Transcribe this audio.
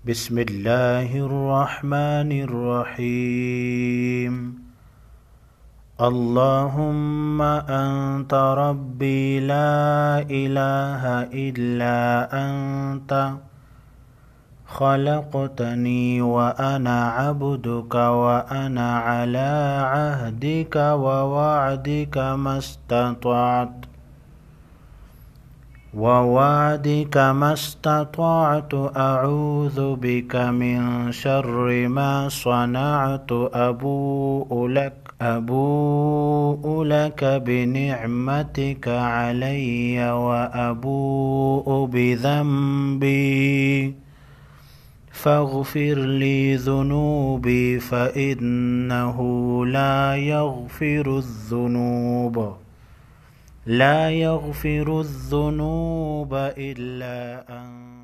بسم الله الرحمن الرحيم اللهم انت ربي لا اله الا انت خلقتني وانا عبدك وانا على عهدك ووعدك ما استطعت ووعدك ما استطعت أعوذ بك من شر ما صنعت أبوء لك أبوء لك بنعمتك علي وأبوء بذنبي فاغفر لي ذنوبي فإنه لا يغفر الذنوب لا يغفر الذنوب إلا أنت